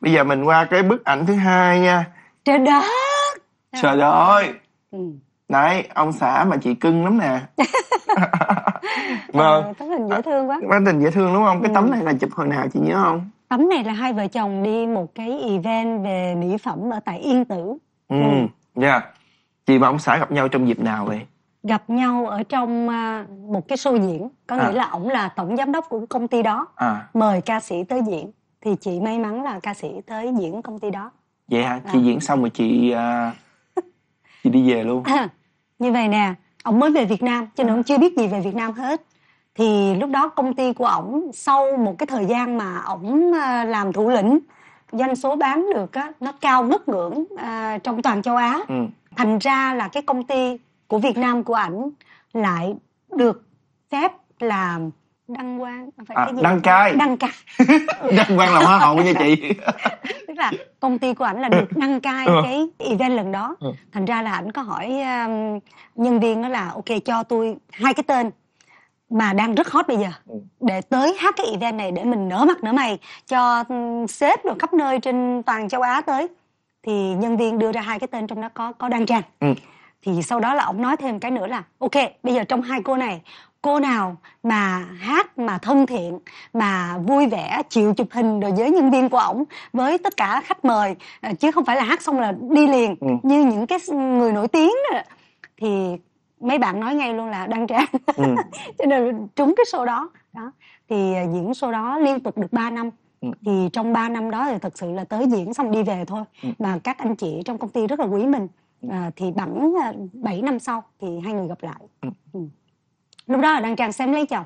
bây giờ mình qua cái bức ảnh thứ hai nha trời đất trời đất ơi ừ. đấy ông xã mà chị cưng lắm nè vâng à, tấm hình dễ thương quá tấm hình dễ thương đúng không cái ừ. tấm này là chụp hồi nào chị nhớ không tấm này là hai vợ chồng đi một cái event về mỹ phẩm ở tại yên tử ừ, ừ. dạ yeah. chị và ông xã gặp nhau trong dịp nào vậy gặp nhau ở trong à, một cái show diễn có à. nghĩa là ổng là tổng giám đốc của công ty đó à. mời ca sĩ tới diễn thì chị may mắn là ca sĩ tới diễn công ty đó vậy hả à. chị vâng. diễn xong rồi chị uh, chị đi về luôn à, như vậy nè ông mới về Việt Nam cho nên à. ông chưa biết gì về Việt Nam hết thì lúc đó công ty của ổng sau một cái thời gian mà ổng à, làm thủ lĩnh doanh số bán được á, nó cao ngất ngưỡng à, trong toàn châu Á ừ. thành ra là cái công ty của Việt Nam của ảnh lại được phép làm đăng quang à, phải à, cái gì đăng cai đăng cai đăng quang là hoa hậu nha chị tức là công ty của ảnh là được đăng cai ừ. cái event lần đó ừ. thành ra là ảnh có hỏi um, nhân viên đó là ok cho tôi hai cái tên mà đang rất hot bây giờ ừ. để tới hát cái event này để mình nở mặt nở mày cho sếp được khắp nơi trên toàn châu Á tới thì nhân viên đưa ra hai cái tên trong đó có có đăng trang ừ. thì sau đó là ông nói thêm cái nữa là ok bây giờ trong hai cô này cô nào mà hát mà thân thiện mà vui vẻ chịu chụp hình rồi với nhân viên của ổng với tất cả khách mời à, chứ không phải là hát xong là đi liền ừ. như những cái người nổi tiếng đó. thì mấy bạn nói ngay luôn là đăng trang ừ. cho nên trúng cái show đó đó thì à, diễn show đó liên tục được 3 năm ừ. thì trong 3 năm đó thì thật sự là tới diễn xong đi về thôi ừ. mà các anh chị trong công ty rất là quý mình ừ. à, thì bẵng 7 à, năm sau thì hai người gặp lại ừ. Ừ lúc đó là đang trang xém lấy chồng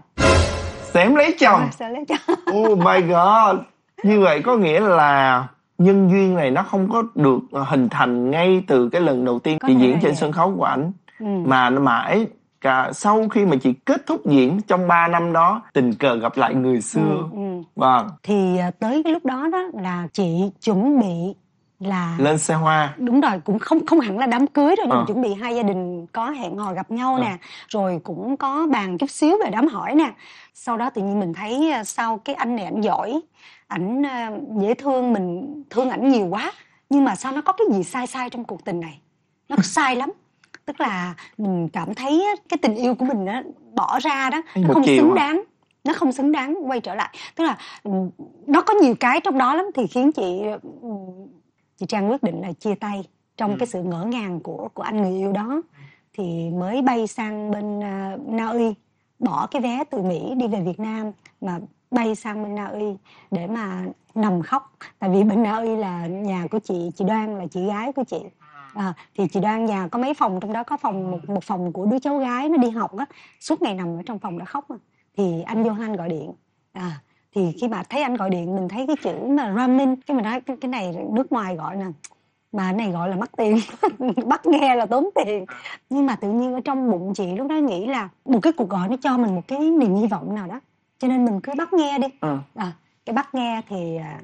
xém lấy chồng à, lấy chồng oh my god như vậy có nghĩa là nhân duyên này nó không có được hình thành ngay từ cái lần đầu tiên chị diễn trên vậy. sân khấu của ảnh ừ. mà mãi cả sau khi mà chị kết thúc diễn trong 3 năm đó tình cờ gặp lại người xưa ừ, ừ. vâng thì ờ, tới cái lúc đó đó là chị chuẩn bị là lên xe hoa đúng rồi cũng không không hẳn là đám cưới rồi nhưng à. chuẩn bị hai gia đình có hẹn hò gặp nhau à. nè rồi cũng có bàn chút xíu về đám hỏi nè sau đó tự nhiên mình thấy ờ, sau cái anh này ảnh giỏi ảnh dễ thương mình thương ảnh nhiều quá nhưng mà sao nó có cái gì sai sai trong cuộc tình này nó sai lắm tức là mình cảm thấy cái tình yêu của mình đó, bỏ ra đó nó không xứng hả? đáng nó không xứng đáng quay trở lại tức là ừ, nó có nhiều cái trong đó lắm thì khiến chị ừ, chị Trang quyết định là chia tay trong ừ. cái sự ngỡ ngàng của của anh người yêu đó thì mới bay sang bên uh, à, Na Uy bỏ cái vé từ Mỹ đi về Việt Nam mà bay sang bên Na Uy để mà nằm khóc tại vì bên Na Uy là nhà của chị chị Đoan là chị gái của chị à, à thì chị Đoan nhà có mấy phòng trong đó có phòng ừ. một một phòng của đứa cháu gái nó đi học á suốt ngày nằm ở trong phòng đã khóc mà. thì anh Johan gọi điện à, thì khi bà thấy anh gọi điện mình thấy cái chữ mà ramen cái mình nói cái, cái này nước ngoài gọi nè mà này gọi là mất tiền bắt nghe là tốn tiền nhưng mà tự nhiên ở trong bụng chị lúc đó nghĩ là một cái cuộc gọi nó cho mình một cái niềm hy vọng nào đó cho nên mình cứ bắt nghe đi ừ. à, cái bắt nghe thì à,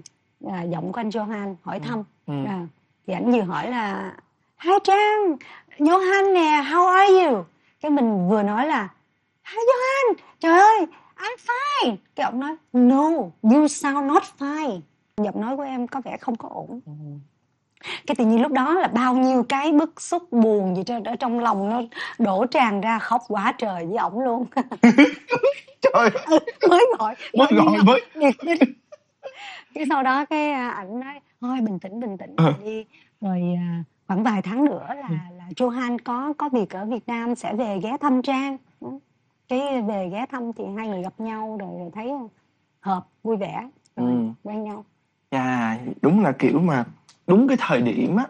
à giọng của anh Johan hỏi ừ. thăm ừ. Ừ. À, thì ảnh vừa hỏi là hai Trang Johan nè how are you cái mình vừa nói là hai Johan trời ơi I'm fine cái ông nói no you sound not fine giọng nói của em có vẻ không có ổn ừ. cái tự nhiên lúc đó là bao nhiêu cái bức xúc buồn gì ở trong lòng nó đổ tràn ra khóc quá trời với ổng luôn trời ừ, mới gọi mới gọi mới cái sau đó cái à, ảnh nói thôi bình tĩnh bình tĩnh ừ. đi rồi à, khoảng vài tháng nữa là ừ. là Johan có có việc ở Việt Nam sẽ về ghé thăm Trang cái về ghé thăm thì hai người gặp nhau rồi, thấy hợp vui vẻ rồi ừ. quen nhau à đúng là kiểu mà đúng cái thời điểm á